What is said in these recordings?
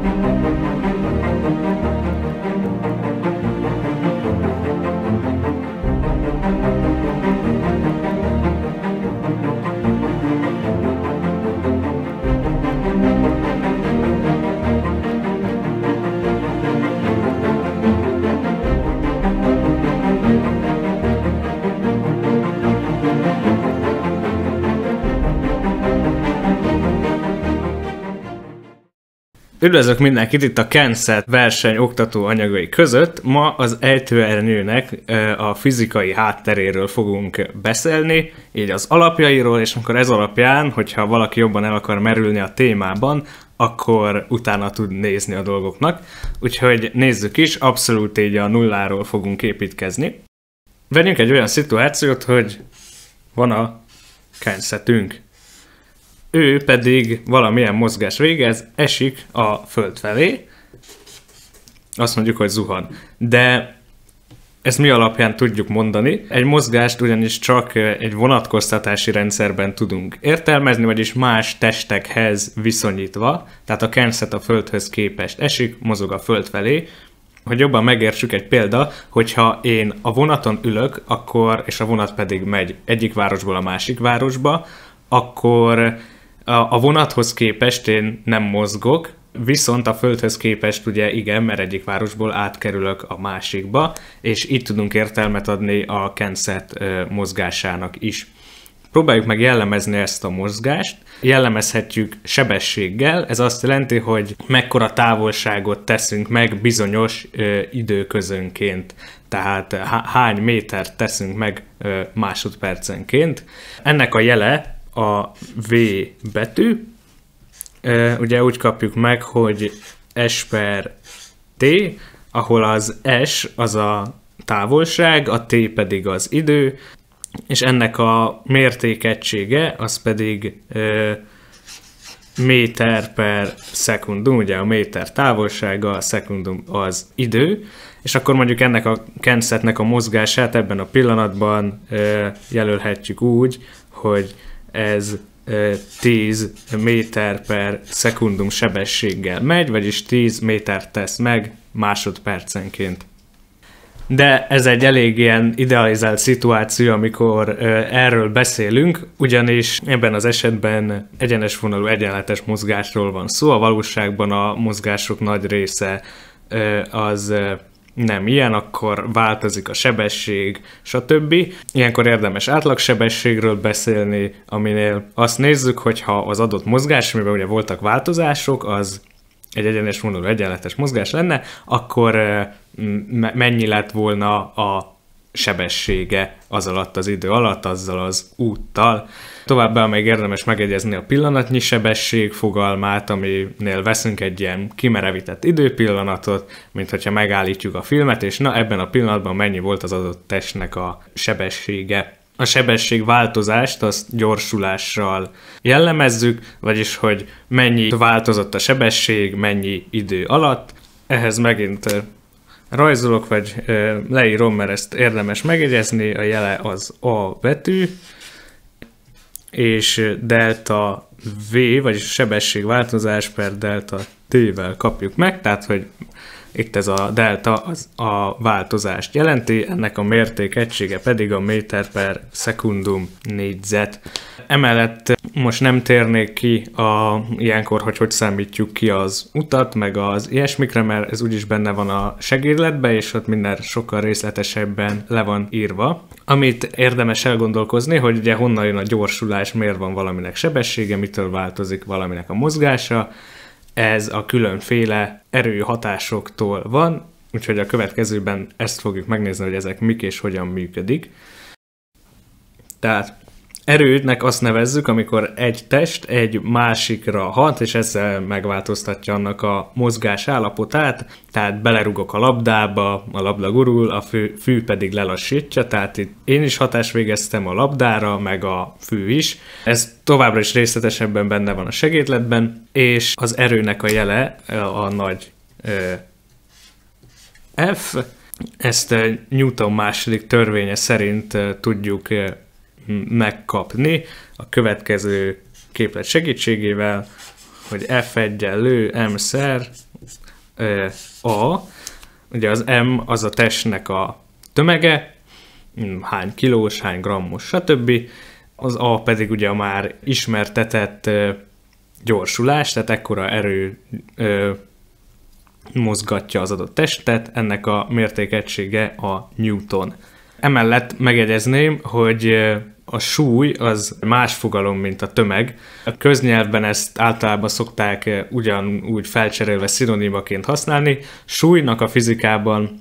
Thank you. Üdvözlök mindenkit itt a Kenszert verseny oktató anyagai között. Ma az ejtőernyőnek a fizikai hátteréről fogunk beszélni, így az alapjairól, és akkor ez alapján, hogyha valaki jobban el akar merülni a témában, akkor utána tud nézni a dolgoknak. Úgyhogy nézzük is, abszolút így a nulláról fogunk építkezni. Vegyünk egy olyan szituációt, hogy van a kenszetünk ő pedig valamilyen mozgás végez, esik a föld felé, azt mondjuk, hogy zuhan. De ezt mi alapján tudjuk mondani? Egy mozgást ugyanis csak egy vonatkoztatási rendszerben tudunk értelmezni, vagyis más testekhez viszonyítva, tehát a kenszet a földhöz képest esik, mozog a föld felé, hogy jobban megértsük egy példa, hogyha én a vonaton ülök, akkor, és a vonat pedig megy egyik városból a másik városba, akkor a, a vonathoz képest én nem mozgok, viszont a földhöz képest ugye igen, mert egyik városból átkerülök a másikba, és itt tudunk értelmet adni a Kenszert mozgásának is. Próbáljuk meg jellemezni ezt a mozgást. Jellemezhetjük sebességgel, ez azt jelenti, hogy mekkora távolságot teszünk meg bizonyos ö, időközönként. Tehát hány métert teszünk meg ö, másodpercenként. Ennek a jele a V betű, ugye úgy kapjuk meg, hogy S per T, ahol az S az a távolság, a T pedig az idő, és ennek a mértékegysége az pedig méter per szekundum, ugye a méter távolsága, a szekundum az idő, és akkor mondjuk ennek a kenszetnek a mozgását ebben a pillanatban ö, jelölhetjük úgy, hogy ez 10 méter per szekundum sebességgel megy, vagyis 10 méter tesz meg másodpercenként. De ez egy elég ilyen idealizált szituáció, amikor erről beszélünk, ugyanis ebben az esetben egyenes vonalú egyenletes mozgásról van szó, a valóságban a mozgások nagy része az nem ilyen, akkor változik a sebesség, stb. Ilyenkor érdemes átlagsebességről beszélni, aminél azt nézzük, hogyha az adott mozgás, amiben ugye voltak változások, az egy egyenes vonalú egyenletes mozgás lenne, akkor eh, mennyi lett volna a sebessége az alatt az idő alatt, azzal az úttal. Továbbá még érdemes megegyezni a pillanatnyi sebesség fogalmát, aminél veszünk egy ilyen kimerevített időpillanatot, mint hogyha megállítjuk a filmet, és na ebben a pillanatban mennyi volt az adott testnek a sebessége a sebesség változást, azt gyorsulással jellemezzük, vagyis hogy mennyi változott a sebesség, mennyi idő alatt. Ehhez megint rajzolok, vagy leírom, mert ezt érdemes megjegyezni, a jele az A betű, és delta V, vagyis sebességváltozás per delta T-vel kapjuk meg, tehát hogy itt ez a delta az a változást jelenti, ennek a mérték egysége pedig a méter per szekundum négyzet. Emellett most nem térnék ki a, ilyenkor, hogy hogy számítjuk ki az utat, meg az ilyesmikre, mert ez úgyis benne van a segédletbe, és ott minden sokkal részletesebben le van írva. Amit érdemes elgondolkozni, hogy ugye honnan jön a gyorsulás, miért van valaminek sebessége, mitől változik valaminek a mozgása, ez a különféle erőhatásoktól van, úgyhogy a következőben ezt fogjuk megnézni, hogy ezek mik és hogyan működik. Tehát erőnek azt nevezzük, amikor egy test egy másikra hat, és ezzel megváltoztatja annak a mozgás állapotát, tehát belerugok a labdába, a labda gurul, a fű, fű pedig lelassítja, tehát itt én is hatást végeztem a labdára, meg a fű is. Ez továbbra is részletesebben benne van a segédletben, és az erőnek a jele a nagy F, ezt Newton második törvénye szerint tudjuk megkapni a következő képlet segítségével, hogy F egyenlő M szer A, ugye az M az a testnek a tömege, hány kilós, hány grammos, stb. Az A pedig ugye a már ismertetett gyorsulás, tehát ekkora erő mozgatja az adott testet, ennek a mértékegysége a Newton. Emellett megjegyezném, hogy a súly az más fogalom, mint a tömeg. A köznyelvben ezt általában szokták eh, ugyanúgy felcserélve szinonimaként használni. Súlynak a fizikában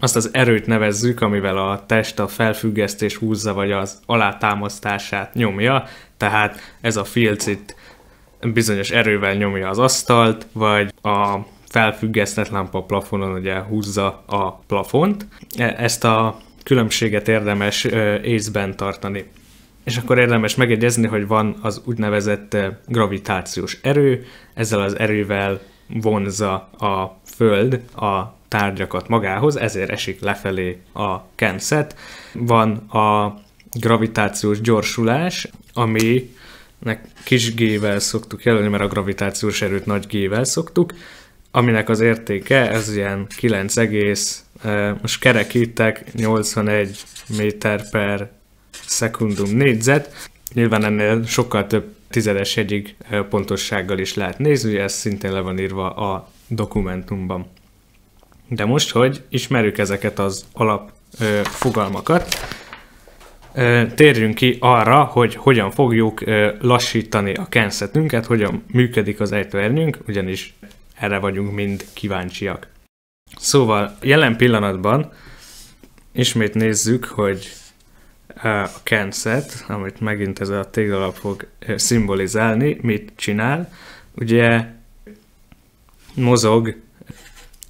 azt az erőt nevezzük, amivel a test a felfüggesztés húzza, vagy az alátámasztását nyomja, tehát ez a filc itt bizonyos erővel nyomja az asztalt, vagy a felfüggesztett lámpa plafonon ugye húzza a plafont. E, ezt a különbséget érdemes észben tartani. És akkor érdemes megjegyezni, hogy van az úgynevezett gravitációs erő, ezzel az erővel vonza a Föld a tárgyakat magához, ezért esik lefelé a kenszet. Van a gravitációs gyorsulás, ami kis g-vel szoktuk jelölni, mert a gravitációs erőt nagy g-vel szoktuk, aminek az értéke ez ilyen most kerekítek 81 méter per szekundum négyzet. Nyilván ennél sokkal több tizedes egyik pontossággal is lehet nézni, ez szintén le van írva a dokumentumban. De most, hogy ismerjük ezeket az alap ö, fogalmakat, ö, térjünk ki arra, hogy hogyan fogjuk ö, lassítani a kenszetünket, hogyan működik az ejtőernyünk, ugyanis erre vagyunk mind kíváncsiak. Szóval jelen pillanatban ismét nézzük, hogy eh, a Kenszet, amit megint ez a téglalap fog eh, szimbolizálni, mit csinál. Ugye mozog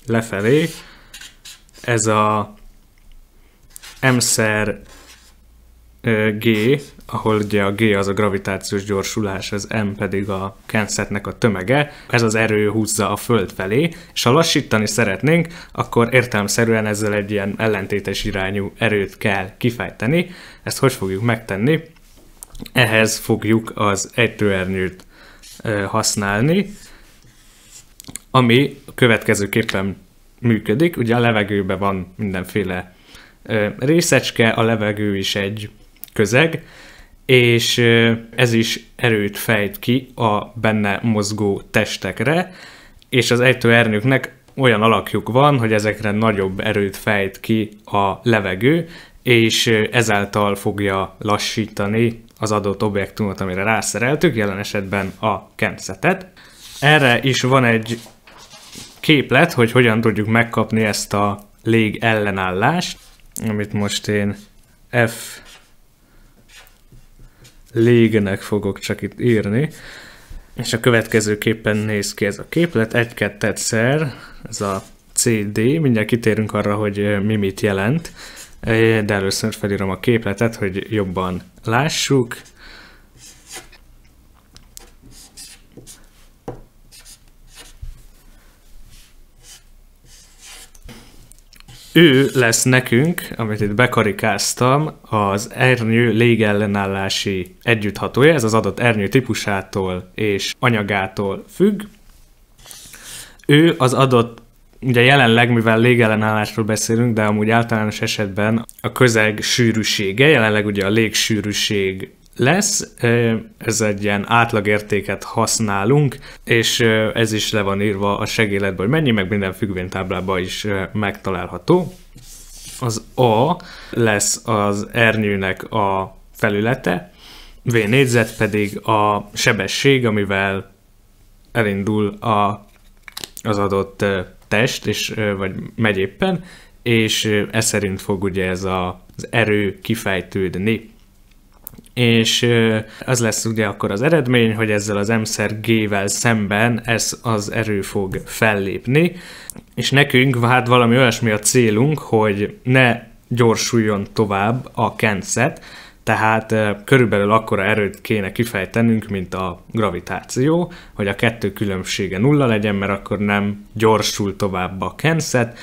lefelé, ez a M-szer G, ahol ugye a G az a gravitációs gyorsulás, az M pedig a kensetnek a tömege, ez az erő húzza a Föld felé, és ha lassítani szeretnénk, akkor értelmszerűen ezzel egy ilyen ellentétes irányú erőt kell kifejteni. Ezt hogy fogjuk megtenni? Ehhez fogjuk az egytőernyőt használni, ami következőképpen működik. Ugye a levegőben van mindenféle részecske, a levegő is egy közeg, és ez is erőt fejt ki a benne mozgó testekre, és az ejtőernyőknek olyan alakjuk van, hogy ezekre nagyobb erőt fejt ki a levegő, és ezáltal fogja lassítani az adott objektumot, amire rászereltük, jelen esetben a kentszetet. Erre is van egy képlet, hogy hogyan tudjuk megkapni ezt a légellenállást, amit most én F légenek fogok csak itt írni, és a következőképpen néz ki ez a képlet, egy szer, ez a CD, mindjárt kitérünk arra, hogy mi mit jelent, de először felírom a képletet, hogy jobban lássuk, ő lesz nekünk, amit itt bekarikáztam, az ernyő légellenállási együtthatója, ez az adott ernyő típusától és anyagától függ. Ő az adott, ugye jelenleg, mivel légellenállásról beszélünk, de amúgy általános esetben a közeg sűrűsége, jelenleg ugye a légsűrűség lesz, ez egy ilyen átlagértéket használunk, és ez is le van írva a segéletből, hogy mennyi, meg minden függvénytáblában is megtalálható. Az A lesz az ernyőnek a felülete, V négyzet pedig a sebesség, amivel elindul a, az adott test, és, vagy megy éppen, és ez szerint fog ugye ez a, az erő kifejtődni és az lesz ugye akkor az eredmény, hogy ezzel az emszer G-vel szemben ez az erő fog fellépni, és nekünk hát valami olyasmi a célunk, hogy ne gyorsuljon tovább a kenszet, tehát körülbelül akkora erőt kéne kifejtenünk, mint a gravitáció, hogy a kettő különbsége nulla legyen, mert akkor nem gyorsul tovább a kenszet,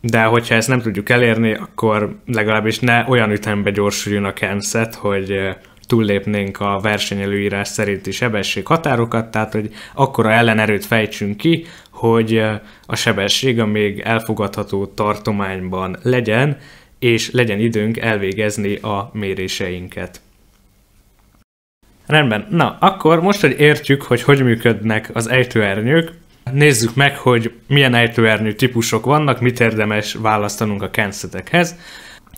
de hogyha ezt nem tudjuk elérni, akkor legalábbis ne olyan ütembe gyorsuljon a kenszet, hogy túllépnénk a versenyelőírás szerinti sebesség határokat, tehát hogy akkora ellenerőt fejtsünk ki, hogy a sebesség a még elfogadható tartományban legyen, és legyen időnk elvégezni a méréseinket. Rendben, na akkor most, hogy értjük, hogy hogy működnek az ejtőernyők, nézzük meg, hogy milyen ejtőernyő típusok vannak, mit érdemes választanunk a kenszetekhez.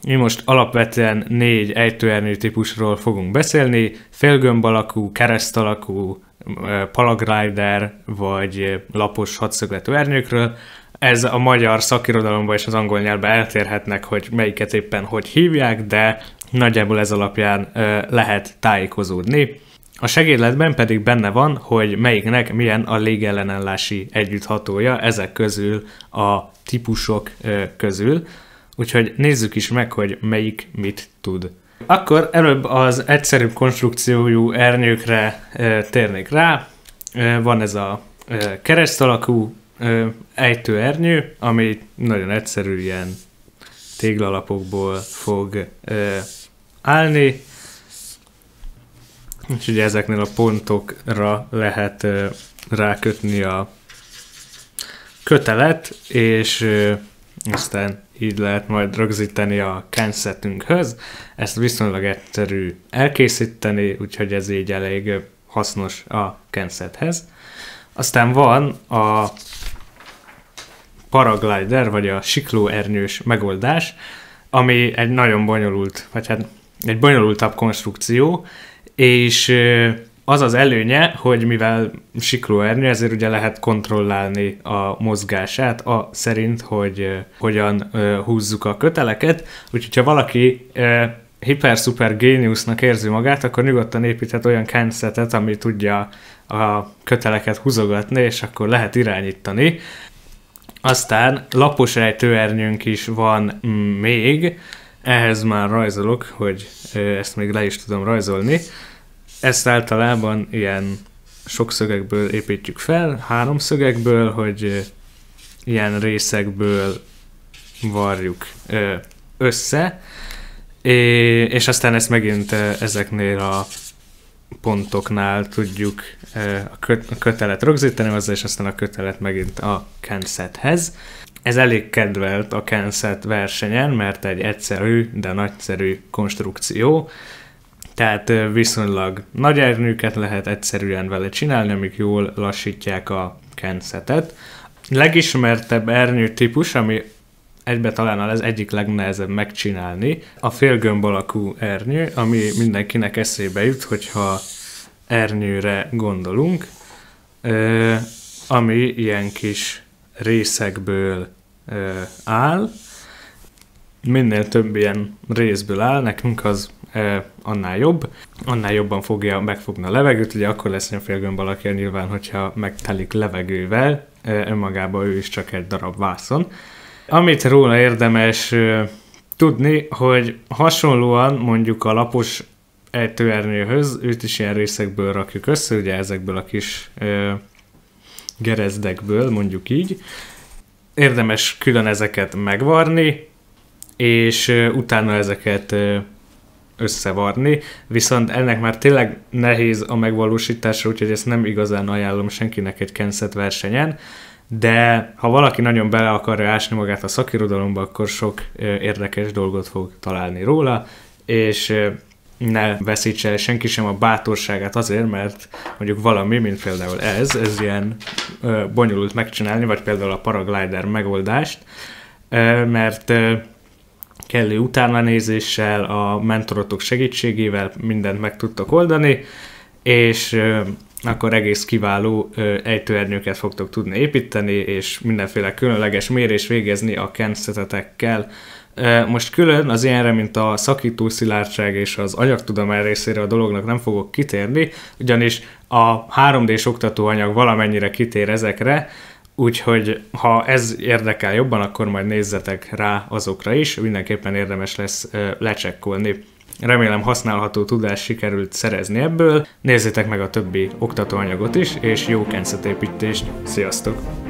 Mi most alapvetően négy ejtőernyő típusról fogunk beszélni, félgömb alakú, kereszt alakú, palagrider vagy lapos hadszögletű ernyőkről. Ez a magyar szakirodalomban és az angol nyelvben eltérhetnek, hogy melyiket éppen hogy hívják, de nagyjából ez alapján lehet tájékozódni. A segédletben pedig benne van, hogy melyiknek milyen a légellenállási együtthatója ezek közül a típusok közül. Úgyhogy nézzük is meg, hogy melyik mit tud. Akkor előbb az egyszerűbb konstrukciójú ernyőkre e, térnék rá. E, van ez a e, kereszt alakú e, ejtő ernyő, ami nagyon egyszerű, ilyen téglalapokból fog e, állni. És ugye ezeknél a pontokra lehet e, rákötni a kötelet, és e, aztán így lehet majd rögzíteni a kenszetünkhöz. Ezt viszonylag egyszerű elkészíteni, úgyhogy ez így elég hasznos a kenszethez. Aztán van a paraglider, vagy a siklóernyős megoldás, ami egy nagyon bonyolult, vagy hát egy bonyolultabb konstrukció, és az az előnye, hogy mivel Sikló ernyő, ezért ugye lehet kontrollálni a mozgását a szerint, hogy hogyan húzzuk a köteleket, úgyhogy ha valaki hiper-szuper géniusznak érzi magát, akkor nyugodtan építhet olyan kentszetet, ami tudja a köteleket húzogatni, és akkor lehet irányítani. Aztán lapos rejtőernyőnk is van mm, még, ehhez már rajzolok, hogy ezt még le is tudom rajzolni ezt általában ilyen sok szögekből építjük fel, három szögekből, hogy ilyen részekből varjuk össze, és aztán ezt megint ezeknél a pontoknál tudjuk a kötelet rögzíteni hozzá, és aztán a kötelet megint a kenszethez. Ez elég kedvelt a kenszet versenyen, mert egy egyszerű, de nagyszerű konstrukció, tehát viszonylag nagy ernyőket lehet egyszerűen vele csinálni, amik jól lassítják a kenszetet. Legismertebb ernyő típus, ami egybe talán az egyik legnehezebb megcsinálni, a félgömb alakú ernyő, ami mindenkinek eszébe jut, hogyha ernyőre gondolunk, ami ilyen kis részekből áll, minél több ilyen részből áll, nekünk az annál jobb, annál jobban fogja megfogni a levegőt, ugye akkor lesz félgömb alakja nyilván, hogyha megtelik levegővel, önmagában ő is csak egy darab vászon. Amit róla érdemes tudni, hogy hasonlóan mondjuk a lapos ejtőernyőhöz, őt is ilyen részekből rakjuk össze, ugye ezekből a kis ö, gerezdekből, mondjuk így. Érdemes külön ezeket megvarni, és ö, utána ezeket ö, összevarni, viszont ennek már tényleg nehéz a megvalósítása, úgyhogy ezt nem igazán ajánlom senkinek egy kenszett versenyen, de ha valaki nagyon bele akarja ásni magát a szakirodalomba, akkor sok érdekes dolgot fog találni róla, és ne veszítse el senki sem a bátorságát azért, mert mondjuk valami, mint például ez, ez ilyen bonyolult megcsinálni, vagy például a paraglider megoldást, mert kellő utánanézéssel, a mentorotok segítségével mindent meg tudtok oldani, és akkor egész kiváló ejtőernyőket fogtok tudni építeni, és mindenféle különleges mérés végezni a kenszetetekkel. Most külön az ilyenre, mint a szakító szilárdság és az anyagtudomány részére a dolognak nem fogok kitérni, ugyanis a 3D-s oktatóanyag valamennyire kitér ezekre, Úgyhogy ha ez érdekel jobban, akkor majd nézzetek rá azokra is, mindenképpen érdemes lesz lecsekkolni. Remélem használható tudást sikerült szerezni ebből, nézzétek meg a többi oktatóanyagot is, és jó kenszetépítést! sziasztok!